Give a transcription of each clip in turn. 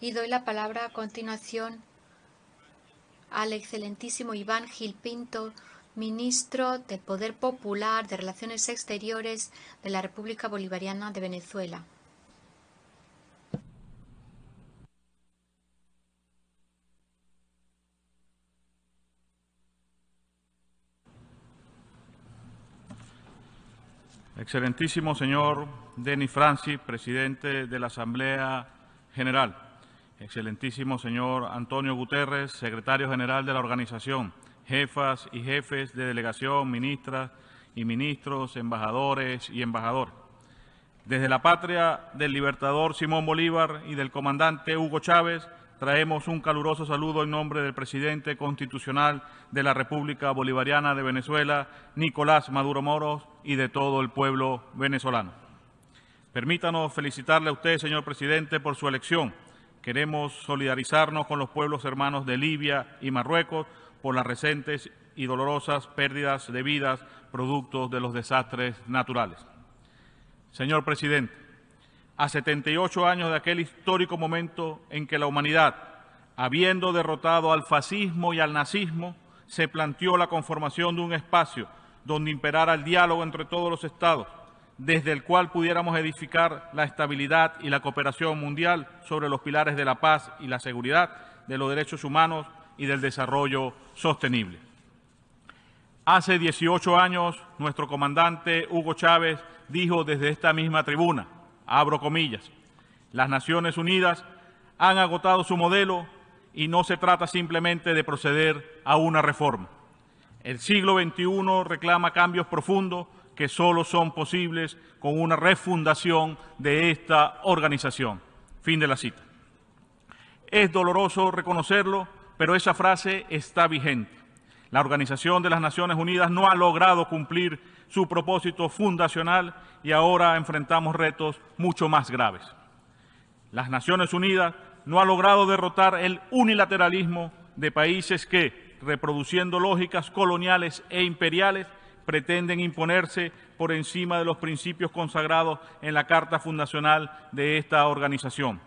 y doy la palabra a continuación al excelentísimo Iván Gil Pinto, ministro del Poder Popular de Relaciones Exteriores de la República Bolivariana de Venezuela. Excelentísimo señor Denis Franci, presidente de la Asamblea General. Excelentísimo señor Antonio Guterres, secretario general de la organización, jefas y jefes de delegación, ministras y ministros, embajadores y embajador. Desde la patria del libertador Simón Bolívar y del comandante Hugo Chávez, traemos un caluroso saludo en nombre del presidente constitucional de la República Bolivariana de Venezuela, Nicolás Maduro Moros, y de todo el pueblo venezolano. Permítanos felicitarle a usted, señor presidente, por su elección Queremos solidarizarnos con los pueblos hermanos de Libia y Marruecos por las recientes y dolorosas pérdidas de vidas producto de los desastres naturales. Señor Presidente, a 78 años de aquel histórico momento en que la humanidad, habiendo derrotado al fascismo y al nazismo, se planteó la conformación de un espacio donde imperara el diálogo entre todos los estados, desde el cual pudiéramos edificar la estabilidad y la cooperación mundial sobre los pilares de la paz y la seguridad, de los derechos humanos y del desarrollo sostenible. Hace 18 años, nuestro comandante Hugo Chávez dijo desde esta misma tribuna, abro comillas, las Naciones Unidas han agotado su modelo y no se trata simplemente de proceder a una reforma. El siglo XXI reclama cambios profundos que solo son posibles con una refundación de esta organización. Fin de la cita. Es doloroso reconocerlo, pero esa frase está vigente. La Organización de las Naciones Unidas no ha logrado cumplir su propósito fundacional y ahora enfrentamos retos mucho más graves. Las Naciones Unidas no ha logrado derrotar el unilateralismo de países que, reproduciendo lógicas coloniales e imperiales, pretenden imponerse por encima de los principios consagrados en la Carta Fundacional de esta organización.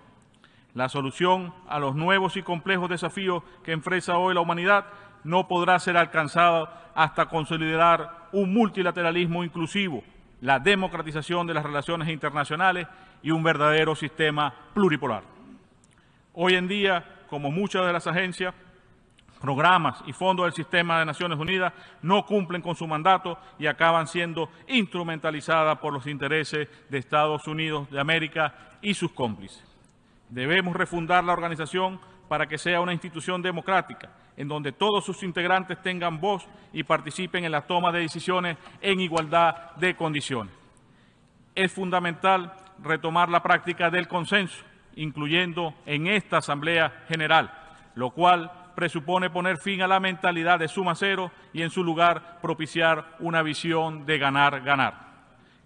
La solución a los nuevos y complejos desafíos que enfrenta hoy la humanidad no podrá ser alcanzada hasta consolidar un multilateralismo inclusivo, la democratización de las relaciones internacionales y un verdadero sistema pluripolar. Hoy en día, como muchas de las agencias, programas y fondos del sistema de Naciones Unidas no cumplen con su mandato y acaban siendo instrumentalizadas por los intereses de Estados Unidos de América y sus cómplices. Debemos refundar la organización para que sea una institución democrática, en donde todos sus integrantes tengan voz y participen en la toma de decisiones en igualdad de condiciones. Es fundamental retomar la práctica del consenso, incluyendo en esta Asamblea General, lo cual presupone poner fin a la mentalidad de suma cero y en su lugar propiciar una visión de ganar, ganar,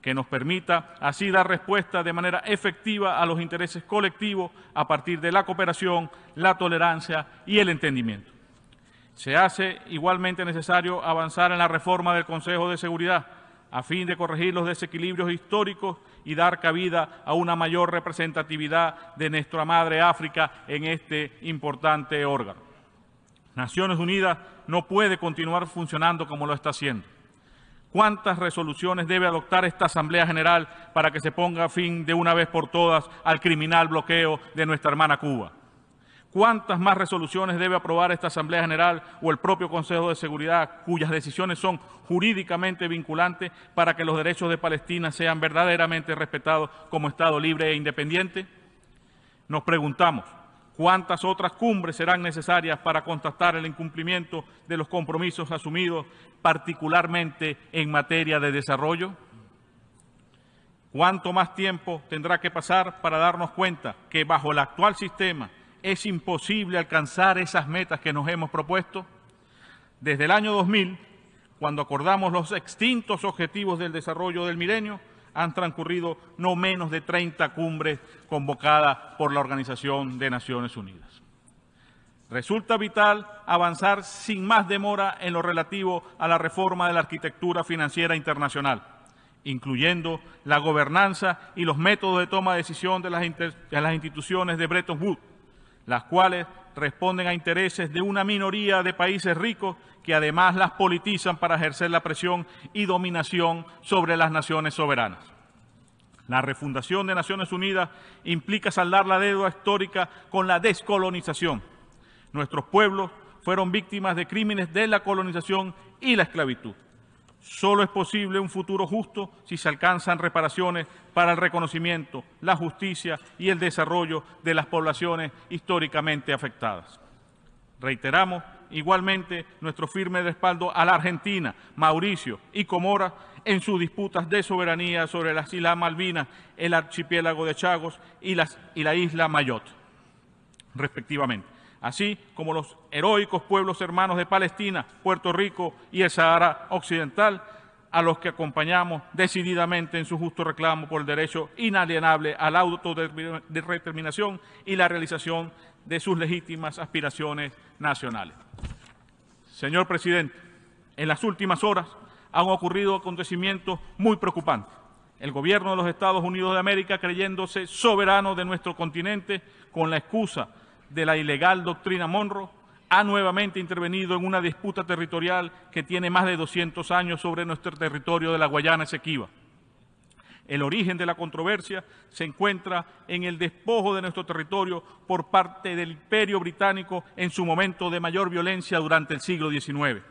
que nos permita así dar respuesta de manera efectiva a los intereses colectivos a partir de la cooperación, la tolerancia y el entendimiento. Se hace igualmente necesario avanzar en la reforma del Consejo de Seguridad a fin de corregir los desequilibrios históricos y dar cabida a una mayor representatividad de nuestra madre África en este importante órgano. Naciones Unidas no puede continuar funcionando como lo está haciendo. ¿Cuántas resoluciones debe adoptar esta Asamblea General para que se ponga fin de una vez por todas al criminal bloqueo de nuestra hermana Cuba? ¿Cuántas más resoluciones debe aprobar esta Asamblea General o el propio Consejo de Seguridad, cuyas decisiones son jurídicamente vinculantes para que los derechos de Palestina sean verdaderamente respetados como Estado libre e independiente? Nos preguntamos, cuántas otras cumbres serán necesarias para contrastar el incumplimiento de los compromisos asumidos, particularmente en materia de desarrollo? ¿Cuánto más tiempo tendrá que pasar para darnos cuenta que bajo el actual sistema es imposible alcanzar esas metas que nos hemos propuesto? Desde el año 2000, cuando acordamos los extintos objetivos del desarrollo del milenio, han transcurrido no menos de 30 cumbres convocadas por la Organización de Naciones Unidas. Resulta vital avanzar sin más demora en lo relativo a la reforma de la arquitectura financiera internacional, incluyendo la gobernanza y los métodos de toma de decisión de las, instituciones de Bretton Woods, las cuales responden a intereses de una minoría de países ricos que además las politizan para ejercer la presión y dominación sobre las naciones soberanas. La refundación de Naciones Unidas implica saldar la deuda histórica con la descolonización. Nuestros pueblos fueron víctimas de crímenes de la colonización y la esclavitud. Solo es posible un futuro justo si se alcanzan reparaciones para el reconocimiento, la justicia y el desarrollo de las poblaciones históricamente afectadas. Reiteramos igualmente nuestro firme respaldo a la Argentina, Mauricio y Comoras en sus disputas de soberanía sobre las Islas Malvinas, el archipiélago de Chagos y, y la isla Mayotte, respectivamente así como los heroicos pueblos hermanos de Palestina, Puerto Rico y el Sahara Occidental, a los que acompañamos decididamente en su justo reclamo por el derecho inalienable a la autodeterminación y la realización de sus legítimas aspiraciones nacionales. Señor presidente, en las últimas horas han ocurrido acontecimientos muy preocupantes. El gobierno de los Estados Unidos de América, creyéndose soberano de nuestro continente, con la excusa de la ilegal doctrina Monroe ha nuevamente intervenido en una disputa territorial que tiene más de 200 años sobre nuestro territorio de la Guayana Esequiba. El origen de la controversia se encuentra en el despojo de nuestro territorio por parte del imperio británico en su momento de mayor violencia durante el siglo XIX.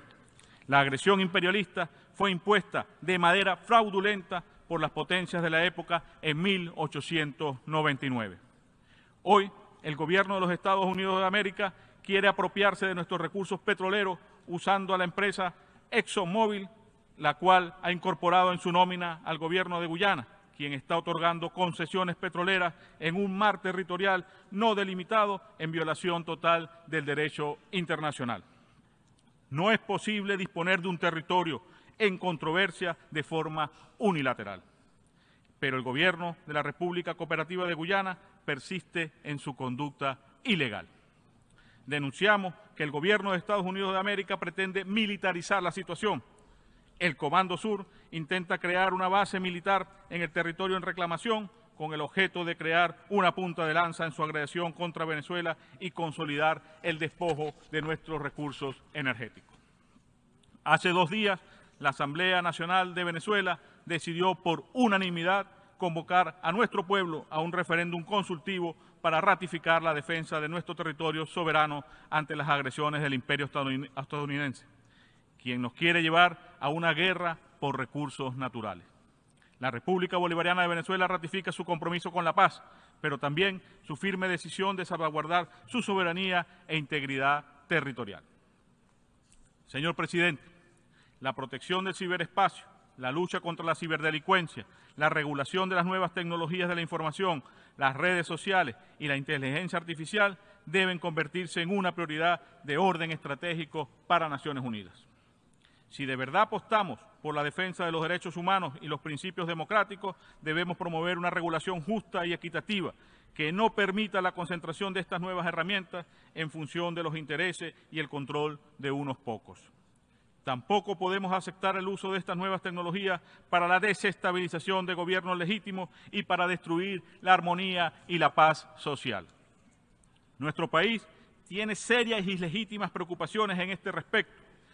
La agresión imperialista fue impuesta de manera fraudulenta por las potencias de la época en 1899. Hoy el gobierno de los Estados Unidos de América quiere apropiarse de nuestros recursos petroleros usando a la empresa ExxonMobil, la cual ha incorporado en su nómina al gobierno de Guyana, quien está otorgando concesiones petroleras en un mar territorial no delimitado en violación total del derecho internacional. No es posible disponer de un territorio en controversia de forma unilateral pero el gobierno de la República Cooperativa de Guyana persiste en su conducta ilegal. Denunciamos que el gobierno de Estados Unidos de América pretende militarizar la situación. El Comando Sur intenta crear una base militar en el territorio en reclamación con el objeto de crear una punta de lanza en su agresión contra Venezuela y consolidar el despojo de nuestros recursos energéticos. Hace dos días, la Asamblea Nacional de Venezuela decidió por unanimidad convocar a nuestro pueblo a un referéndum consultivo para ratificar la defensa de nuestro territorio soberano ante las agresiones del imperio estadounidense, quien nos quiere llevar a una guerra por recursos naturales. La República Bolivariana de Venezuela ratifica su compromiso con la paz, pero también su firme decisión de salvaguardar su soberanía e integridad territorial. Señor Presidente, la protección del ciberespacio la lucha contra la ciberdelincuencia, la regulación de las nuevas tecnologías de la información, las redes sociales y la inteligencia artificial deben convertirse en una prioridad de orden estratégico para Naciones Unidas. Si de verdad apostamos por la defensa de los derechos humanos y los principios democráticos, debemos promover una regulación justa y equitativa que no permita la concentración de estas nuevas herramientas en función de los intereses y el control de unos pocos. Tampoco podemos aceptar el uso de estas nuevas tecnologías para la desestabilización de gobiernos legítimos y para destruir la armonía y la paz social. Nuestro país tiene serias y legítimas preocupaciones en este respecto,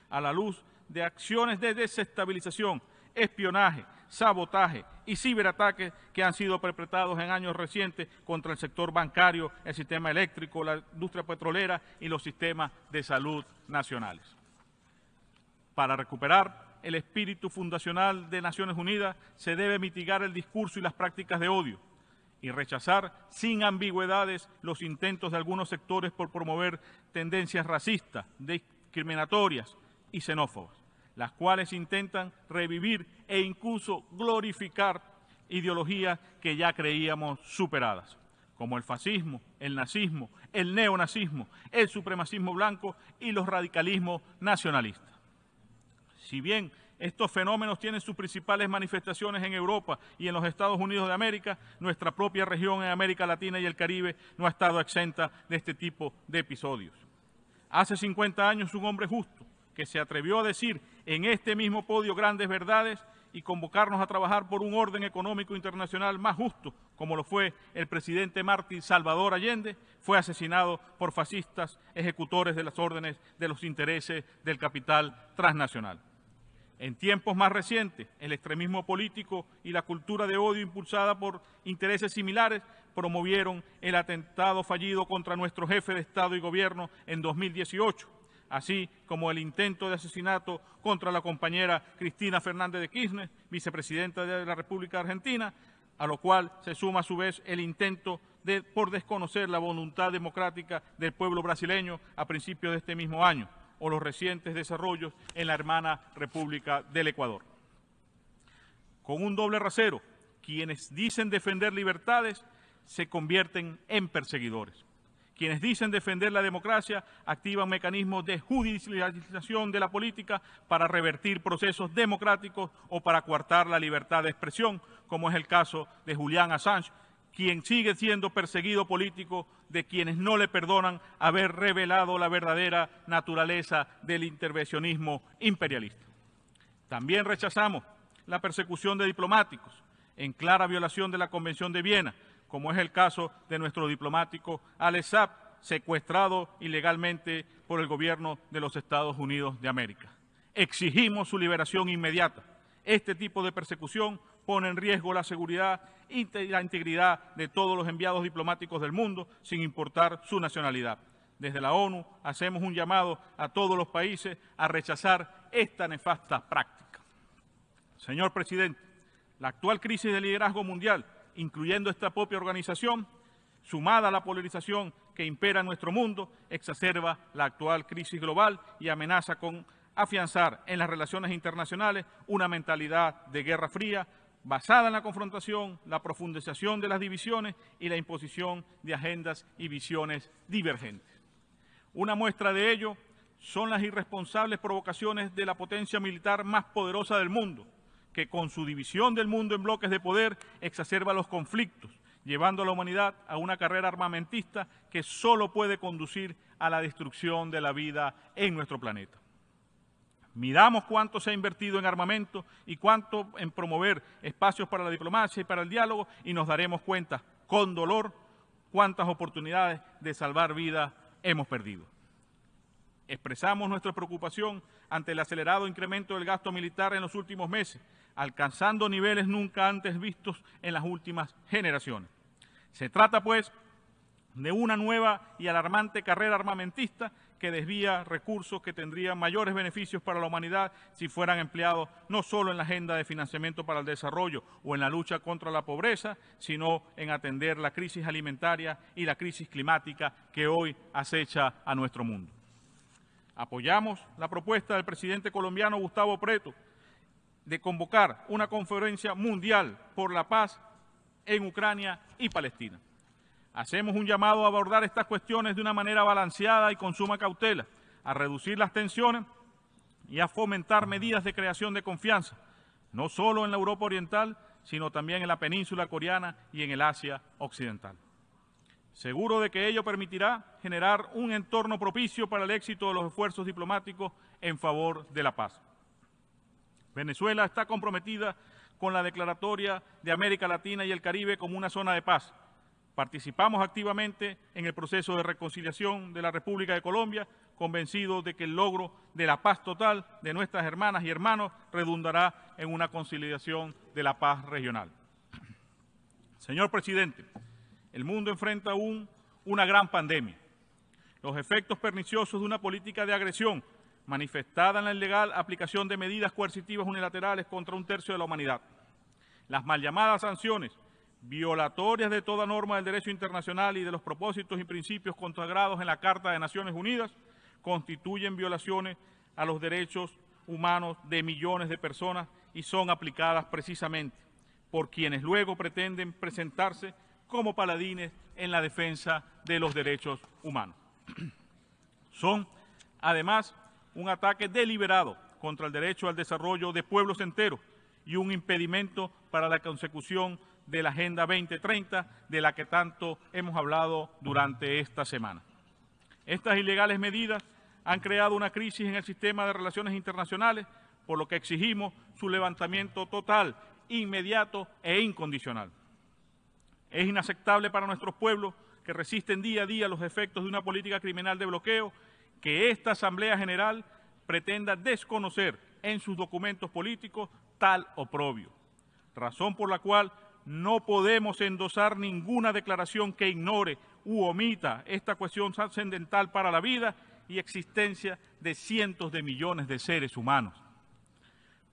a la luz de acciones de desestabilización, espionaje, sabotaje y ciberataques que han sido perpetrados en años recientes contra el sector bancario, el sistema eléctrico, la industria petrolera y los sistemas de salud nacionales. Para recuperar el espíritu fundacional de Naciones Unidas se debe mitigar el discurso y las prácticas de odio y rechazar sin ambigüedades los intentos de algunos sectores por promover tendencias racistas, discriminatorias y xenófobas, las cuales intentan revivir e incluso glorificar ideologías que ya creíamos superadas, como el fascismo, el nazismo, el neonazismo, el supremacismo blanco y los radicalismos nacionalistas. Si bien estos fenómenos tienen sus principales manifestaciones en Europa y en los Estados Unidos de América, nuestra propia región en América Latina y el Caribe no ha estado exenta de este tipo de episodios. Hace 50 años un hombre justo que se atrevió a decir en este mismo podio grandes verdades y convocarnos a trabajar por un orden económico internacional más justo, como lo fue el presidente Martín Salvador Allende, fue asesinado por fascistas ejecutores de las órdenes de los intereses del capital transnacional. En tiempos más recientes, el extremismo político y la cultura de odio impulsada por intereses similares promovieron el atentado fallido contra nuestro jefe de Estado y Gobierno en 2018, así como el intento de asesinato contra la compañera Cristina Fernández de Kirchner, vicepresidenta de la República Argentina, a lo cual se suma a su vez el intento de, por desconocer la voluntad democrática del pueblo brasileño a principios de este mismo año o los recientes desarrollos en la hermana República del Ecuador. Con un doble rasero, quienes dicen defender libertades se convierten en perseguidores. Quienes dicen defender la democracia activan mecanismos de judicialización de la política para revertir procesos democráticos o para coartar la libertad de expresión, como es el caso de Julián Assange, quien sigue siendo perseguido político de quienes no le perdonan haber revelado la verdadera naturaleza del intervencionismo imperialista. También rechazamos la persecución de diplomáticos en clara violación de la Convención de Viena, como es el caso de nuestro diplomático Alex secuestrado ilegalmente por el gobierno de los Estados Unidos de América. Exigimos su liberación inmediata este tipo de persecución pone en riesgo la seguridad y la integridad de todos los enviados diplomáticos del mundo, sin importar su nacionalidad. Desde la ONU hacemos un llamado a todos los países a rechazar esta nefasta práctica. Señor presidente, la actual crisis de liderazgo mundial, incluyendo esta propia organización, sumada a la polarización que impera en nuestro mundo, exacerba la actual crisis global y amenaza con afianzar en las relaciones internacionales una mentalidad de guerra fría basada en la confrontación, la profundización de las divisiones y la imposición de agendas y visiones divergentes. Una muestra de ello son las irresponsables provocaciones de la potencia militar más poderosa del mundo, que con su división del mundo en bloques de poder exacerba los conflictos, llevando a la humanidad a una carrera armamentista que solo puede conducir a la destrucción de la vida en nuestro planeta. Miramos cuánto se ha invertido en armamento y cuánto en promover espacios para la diplomacia y para el diálogo y nos daremos cuenta con dolor cuántas oportunidades de salvar vidas hemos perdido. Expresamos nuestra preocupación ante el acelerado incremento del gasto militar en los últimos meses, alcanzando niveles nunca antes vistos en las últimas generaciones. Se trata, pues, de una nueva y alarmante carrera armamentista que desvía recursos que tendrían mayores beneficios para la humanidad si fueran empleados no solo en la agenda de financiamiento para el desarrollo o en la lucha contra la pobreza, sino en atender la crisis alimentaria y la crisis climática que hoy acecha a nuestro mundo. Apoyamos la propuesta del presidente colombiano Gustavo Preto de convocar una conferencia mundial por la paz en Ucrania y Palestina. Hacemos un llamado a abordar estas cuestiones de una manera balanceada y con suma cautela, a reducir las tensiones y a fomentar medidas de creación de confianza, no solo en la Europa Oriental, sino también en la península coreana y en el Asia Occidental. Seguro de que ello permitirá generar un entorno propicio para el éxito de los esfuerzos diplomáticos en favor de la paz. Venezuela está comprometida con la declaratoria de América Latina y el Caribe como una zona de paz, Participamos activamente en el proceso de reconciliación de la República de Colombia, convencidos de que el logro de la paz total de nuestras hermanas y hermanos redundará en una conciliación de la paz regional. Señor Presidente, el mundo enfrenta aún una gran pandemia. Los efectos perniciosos de una política de agresión manifestada en la ilegal aplicación de medidas coercitivas unilaterales contra un tercio de la humanidad. Las mal llamadas sanciones violatorias de toda norma del derecho internacional y de los propósitos y principios consagrados en la Carta de Naciones Unidas, constituyen violaciones a los derechos humanos de millones de personas y son aplicadas precisamente por quienes luego pretenden presentarse como paladines en la defensa de los derechos humanos. Son, además, un ataque deliberado contra el derecho al desarrollo de pueblos enteros y un impedimento para la consecución de la Agenda 2030 de la que tanto hemos hablado durante esta semana. Estas ilegales medidas han creado una crisis en el sistema de relaciones internacionales, por lo que exigimos su levantamiento total, inmediato e incondicional. Es inaceptable para nuestros pueblos que resisten día a día los efectos de una política criminal de bloqueo que esta Asamblea General pretenda desconocer en sus documentos políticos tal oprobio, razón por la cual no podemos endosar ninguna declaración que ignore u omita esta cuestión trascendental para la vida y existencia de cientos de millones de seres humanos.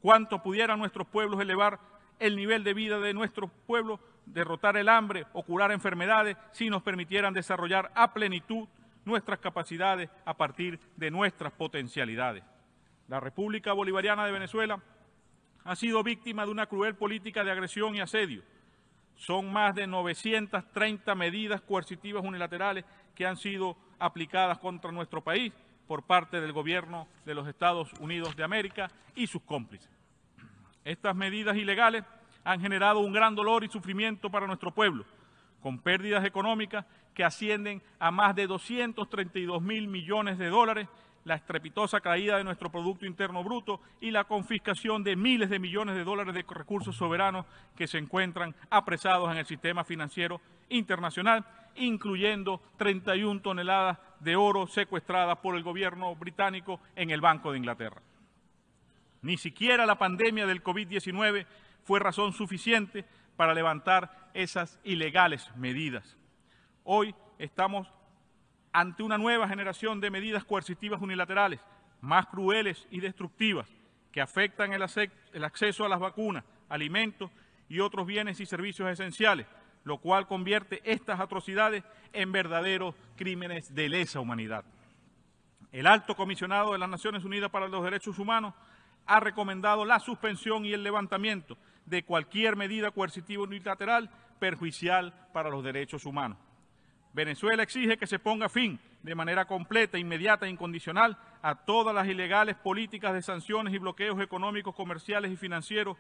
¿Cuánto pudieran nuestros pueblos elevar el nivel de vida de nuestros pueblos, derrotar el hambre o curar enfermedades, si nos permitieran desarrollar a plenitud nuestras capacidades a partir de nuestras potencialidades. La República Bolivariana de Venezuela ha sido víctima de una cruel política de agresión y asedio, son más de 930 medidas coercitivas unilaterales que han sido aplicadas contra nuestro país por parte del gobierno de los Estados Unidos de América y sus cómplices. Estas medidas ilegales han generado un gran dolor y sufrimiento para nuestro pueblo, con pérdidas económicas que ascienden a más de 232 mil millones de dólares la estrepitosa caída de nuestro Producto Interno Bruto y la confiscación de miles de millones de dólares de recursos soberanos que se encuentran apresados en el sistema financiero internacional, incluyendo 31 toneladas de oro secuestradas por el gobierno británico en el Banco de Inglaterra. Ni siquiera la pandemia del COVID-19 fue razón suficiente para levantar esas ilegales medidas. Hoy estamos ante una nueva generación de medidas coercitivas unilaterales, más crueles y destructivas, que afectan el, acceso a las vacunas, alimentos y otros bienes y servicios esenciales, lo cual convierte estas atrocidades en verdaderos crímenes de lesa humanidad. El alto comisionado de las Naciones Unidas para los Derechos Humanos ha recomendado la suspensión y el levantamiento de cualquier medida coercitiva unilateral perjudicial para los derechos humanos. Venezuela exige que se ponga fin de manera completa, inmediata e incondicional a todas las ilegales políticas de sanciones y bloqueos económicos, comerciales y financieros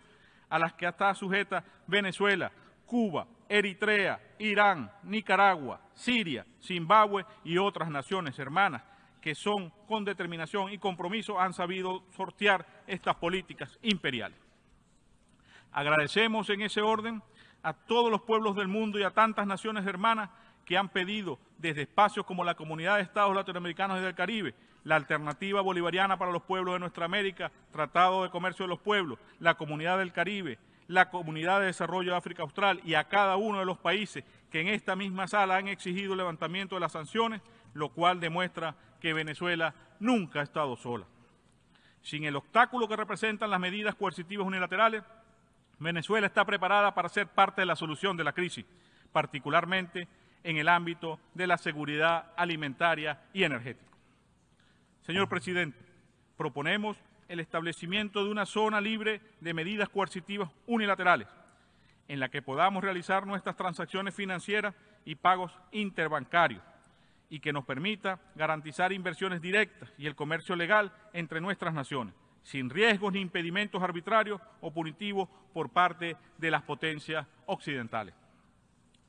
a las que está sujeta Venezuela, Cuba, Eritrea, Irán, Nicaragua, Siria, Zimbabue y otras naciones hermanas que son con determinación y compromiso han sabido sortear estas políticas imperiales. Agradecemos en ese orden a todos los pueblos del mundo y a tantas naciones hermanas que han pedido desde espacios como la Comunidad de Estados Latinoamericanos y del Caribe, la Alternativa Bolivariana para los Pueblos de Nuestra América, Tratado de Comercio de los Pueblos, la Comunidad del Caribe, la Comunidad de Desarrollo de África Austral y a cada uno de los países que en esta misma sala han exigido el levantamiento de las sanciones, lo cual demuestra que Venezuela nunca ha estado sola. Sin el obstáculo que representan las medidas coercitivas unilaterales, Venezuela está preparada para ser parte de la solución de la crisis, particularmente en el ámbito de la seguridad alimentaria y energética. Señor presidente, proponemos el establecimiento de una zona libre de medidas coercitivas unilaterales, en la que podamos realizar nuestras transacciones financieras y pagos interbancarios, y que nos permita garantizar inversiones directas y el comercio legal entre nuestras naciones, sin riesgos ni impedimentos arbitrarios o punitivos por parte de las potencias occidentales.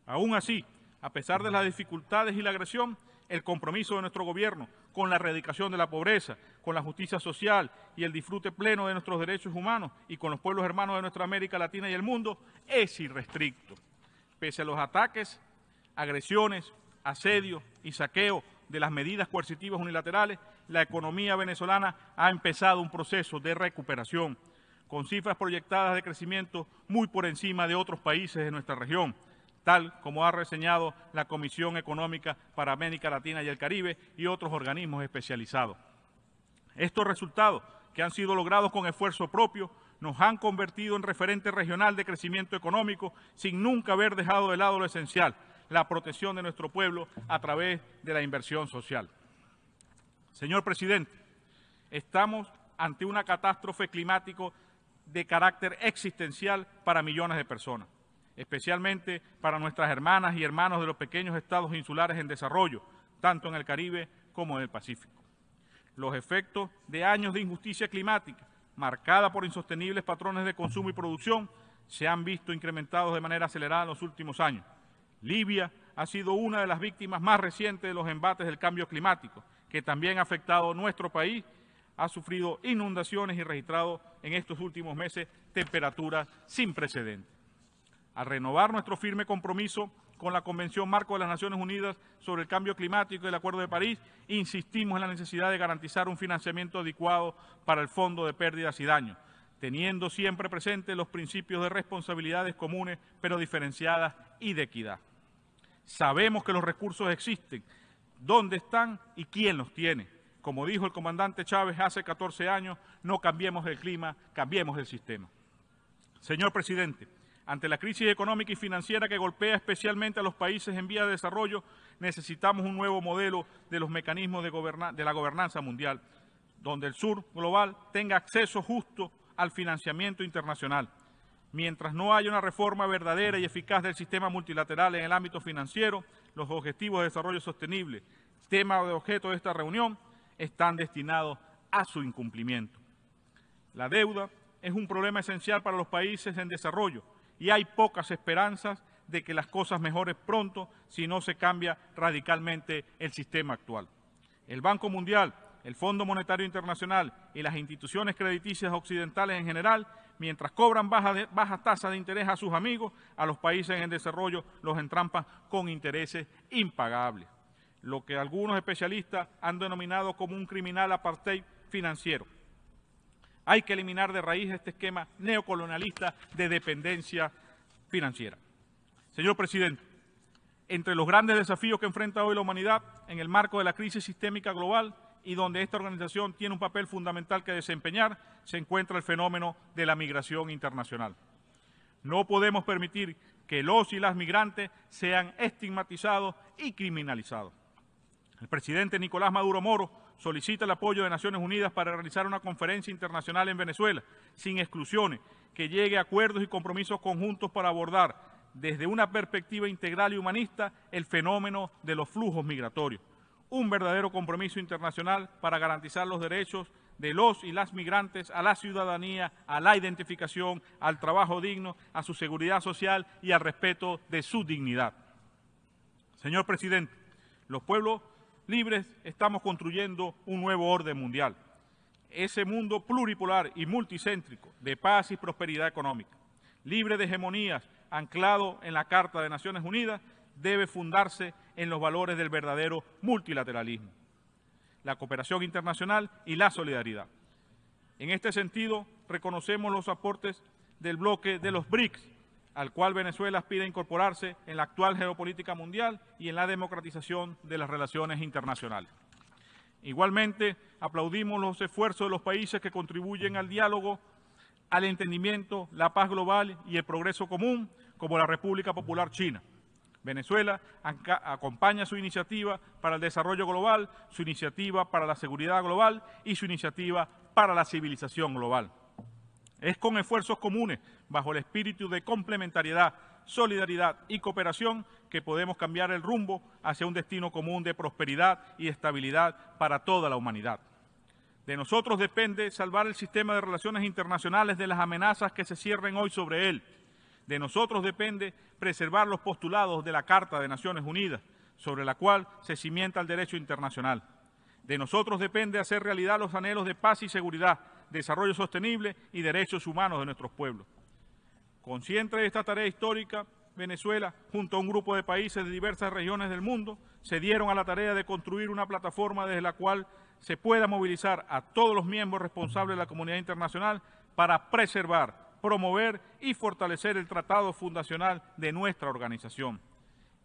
Aún así, a pesar de las dificultades y la agresión, el compromiso de nuestro gobierno con la erradicación de la pobreza, con la justicia social y el disfrute pleno de nuestros derechos humanos y con los pueblos hermanos de nuestra América Latina y el mundo es irrestricto. Pese a los ataques, agresiones, asedios y saqueo de las medidas coercitivas unilaterales, la economía venezolana ha empezado un proceso de recuperación, con cifras proyectadas de crecimiento muy por encima de otros países de nuestra región tal como ha reseñado la Comisión Económica para América Latina y el Caribe y otros organismos especializados. Estos resultados, que han sido logrados con esfuerzo propio, nos han convertido en referente regional de crecimiento económico sin nunca haber dejado de lado lo esencial, la protección de nuestro pueblo a través de la inversión social. Señor presidente, estamos ante una catástrofe climática de carácter existencial para millones de personas especialmente para nuestras hermanas y hermanos de los pequeños estados insulares en desarrollo, tanto en el Caribe como en el Pacífico. Los efectos de años de injusticia climática, marcada por insostenibles patrones de consumo y producción, se han visto incrementados de manera acelerada en los últimos años. Libia ha sido una de las víctimas más recientes de los embates del cambio climático, que también ha afectado a nuestro país, ha sufrido inundaciones y registrado en estos últimos meses temperaturas sin precedentes al renovar nuestro firme compromiso con la Convención Marco de las Naciones Unidas sobre el Cambio Climático y el Acuerdo de París, insistimos en la necesidad de garantizar un financiamiento adecuado para el Fondo de Pérdidas y Daños, teniendo siempre presentes los principios de responsabilidades comunes, pero diferenciadas y de equidad. Sabemos que los recursos existen, dónde están y quién los tiene. Como dijo el comandante Chávez hace 14 años, no cambiemos el clima, cambiemos el sistema. Señor presidente, ante la crisis económica y financiera que golpea especialmente a los países en vía de desarrollo, necesitamos un nuevo modelo de los mecanismos de, la gobernanza mundial, donde el sur global tenga acceso justo al financiamiento internacional. Mientras no haya una reforma verdadera y eficaz del sistema multilateral en el ámbito financiero, los objetivos de desarrollo sostenible, tema de objeto de esta reunión, están destinados a su incumplimiento. La deuda es un problema esencial para los países en desarrollo y hay pocas esperanzas de que las cosas mejoren pronto si no se cambia radicalmente el sistema actual. El Banco Mundial, el Fondo Monetario Internacional y las instituciones crediticias occidentales en general, mientras cobran bajas baja tasas de interés a sus amigos, a los países en desarrollo los entrampan con intereses impagables. Lo que algunos especialistas han denominado como un criminal apartheid financiero. Hay que eliminar de raíz este esquema neocolonialista de dependencia financiera. Señor presidente, entre los grandes desafíos que enfrenta hoy la humanidad en el marco de la crisis sistémica global y donde esta organización tiene un papel fundamental que desempeñar, se encuentra el fenómeno de la migración internacional. No podemos permitir que los y las migrantes sean estigmatizados y criminalizados. El presidente Nicolás Maduro Moro solicita el apoyo de Naciones Unidas para realizar una conferencia internacional en Venezuela, sin exclusiones, que llegue a acuerdos y compromisos conjuntos para abordar desde una perspectiva integral y humanista el fenómeno de los flujos migratorios. Un verdadero compromiso internacional para garantizar los derechos de los y las migrantes a la ciudadanía, a la identificación, al trabajo digno, a su seguridad social y al respeto de su dignidad. Señor Presidente, los pueblos libres, estamos construyendo un nuevo orden mundial. Ese mundo pluripolar y multicéntrico de paz y prosperidad económica, libre de hegemonías, anclado en la Carta de Naciones Unidas, debe fundarse en los valores del verdadero multilateralismo, la cooperación internacional y la solidaridad. En este sentido, reconocemos los aportes del bloque de los BRICS, al cual Venezuela aspira a incorporarse en la actual geopolítica mundial y en la democratización de las relaciones internacionales. Igualmente, aplaudimos los esfuerzos de los países que contribuyen al diálogo, al entendimiento, la paz global y el progreso común, como la República Popular China. Venezuela acompaña su iniciativa para el desarrollo global, su iniciativa para la seguridad global y su iniciativa para la civilización global. Es con esfuerzos comunes, bajo el espíritu de complementariedad, solidaridad y cooperación, que podemos cambiar el rumbo hacia un destino común de prosperidad y estabilidad para toda la humanidad. De nosotros depende salvar el sistema de relaciones internacionales de las amenazas que se cierren hoy sobre él. De nosotros depende preservar los postulados de la Carta de Naciones Unidas, sobre la cual se cimienta el derecho internacional. De nosotros depende hacer realidad los anhelos de paz y seguridad desarrollo sostenible y derechos humanos de nuestros pueblos. Consciente de esta tarea histórica, Venezuela, junto a un grupo de países de diversas regiones del mundo, se dieron a la tarea de construir una plataforma desde la cual se pueda movilizar a todos los miembros responsables de la comunidad internacional para preservar, promover y fortalecer el tratado fundacional de nuestra organización.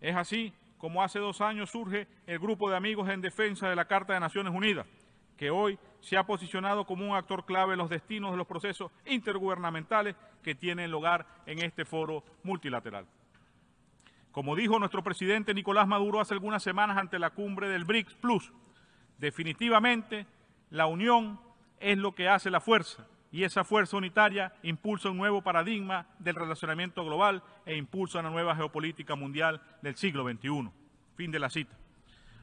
Es así como hace dos años surge el Grupo de Amigos en Defensa de la Carta de Naciones Unidas, que hoy se ha posicionado como un actor clave en los destinos de los procesos intergubernamentales que tienen lugar en este foro multilateral. Como dijo nuestro presidente Nicolás Maduro hace algunas semanas ante la cumbre del BRICS Plus, definitivamente la unión es lo que hace la fuerza y esa fuerza unitaria impulsa un nuevo paradigma del relacionamiento global e impulsa una nueva geopolítica mundial del siglo XXI. Fin de la cita.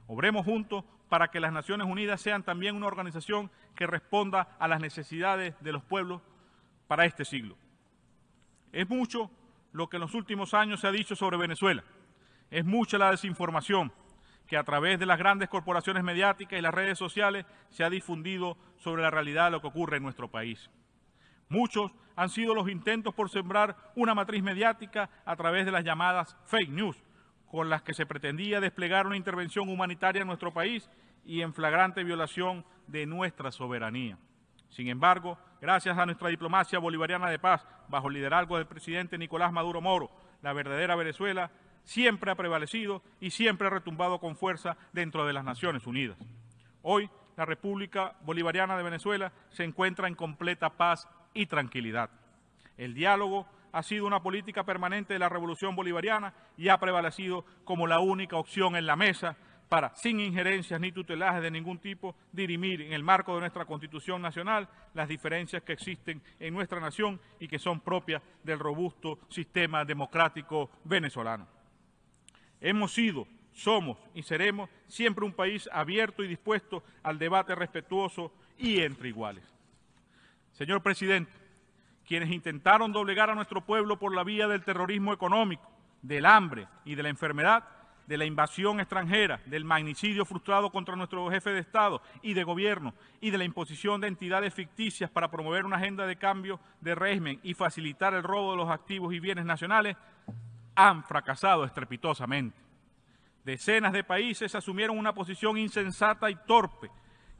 Obremos juntos para que las Naciones Unidas sean también una organización que responda a las necesidades de los pueblos para este siglo. Es mucho lo que en los últimos años se ha dicho sobre Venezuela. Es mucha la desinformación que a través de las grandes corporaciones mediáticas y las redes sociales se ha difundido sobre la realidad de lo que ocurre en nuestro país. Muchos han sido los intentos por sembrar una matriz mediática a través de las llamadas fake news, con las que se pretendía desplegar una intervención humanitaria en nuestro país y en flagrante violación de nuestra soberanía. Sin embargo, gracias a nuestra diplomacia bolivariana de paz, bajo el liderazgo del presidente Nicolás Maduro Moro, la verdadera Venezuela siempre ha prevalecido y siempre ha retumbado con fuerza dentro de las Naciones Unidas. Hoy, la República Bolivariana de Venezuela se encuentra en completa paz y tranquilidad. El diálogo ha sido una política permanente de la revolución bolivariana y ha prevalecido como la única opción en la mesa para, sin injerencias ni tutelajes de ningún tipo, dirimir en el marco de nuestra Constitución Nacional las diferencias que existen en nuestra nación y que son propias del robusto sistema democrático venezolano. Hemos sido, somos y seremos siempre un país abierto y dispuesto al debate respetuoso y entre iguales. Señor Presidente, quienes intentaron doblegar a nuestro pueblo por la vía del terrorismo económico, del hambre y de la enfermedad, de la invasión extranjera, del magnicidio frustrado contra nuestro jefe de Estado y de gobierno y de la imposición de entidades ficticias para promover una agenda de cambio de régimen y facilitar el robo de los activos y bienes nacionales, han fracasado estrepitosamente. Decenas de países asumieron una posición insensata y torpe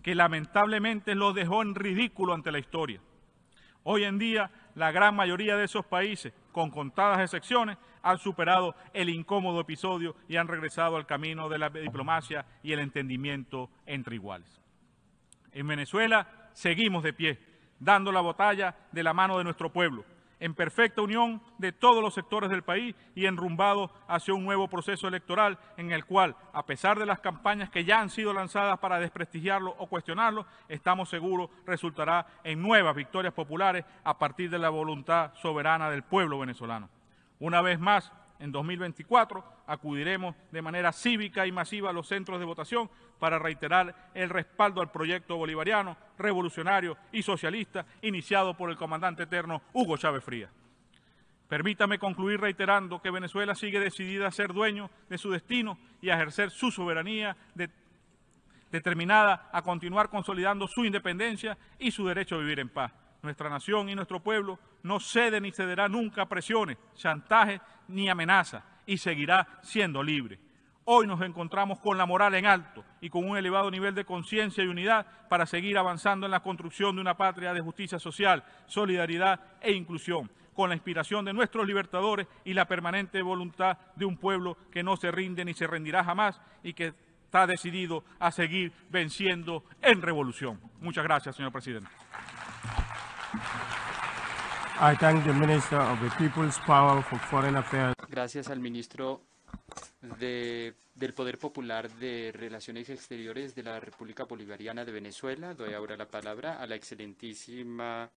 que lamentablemente los dejó en ridículo ante la historia. Hoy en día, la gran mayoría de esos países, con contadas excepciones, han superado el incómodo episodio y han regresado al camino de la diplomacia y el entendimiento entre iguales. En Venezuela seguimos de pie, dando la batalla de la mano de nuestro pueblo, en perfecta unión de todos los sectores del país y enrumbado hacia un nuevo proceso electoral en el cual, a pesar de las campañas que ya han sido lanzadas para desprestigiarlo o cuestionarlo, estamos seguros resultará en nuevas victorias populares a partir de la voluntad soberana del pueblo venezolano. Una vez más, en 2024 acudiremos de manera cívica y masiva a los centros de votación para reiterar el respaldo al proyecto bolivariano, revolucionario y socialista iniciado por el comandante eterno Hugo Chávez Frías. Permítame concluir reiterando que Venezuela sigue decidida a ser dueño de su destino y a ejercer su soberanía determinada a continuar consolidando su independencia y su derecho a vivir en paz nuestra nación y nuestro pueblo no cede ni cederá nunca a presiones, chantajes ni amenazas y seguirá siendo libre. Hoy nos encontramos con la moral en alto y con un elevado nivel de conciencia y unidad para seguir avanzando en la construcción de una patria de justicia social, solidaridad e inclusión, con la inspiración de nuestros libertadores y la permanente voluntad de un pueblo que no se rinde ni se rendirá jamás y que está decidido a seguir venciendo en revolución. Muchas gracias, señor presidente. Gracias al ministro del Poder Popular de Relaciones Exteriores de la República Bolivariana de Venezuela. Doy ahora la palabra a la excelentísima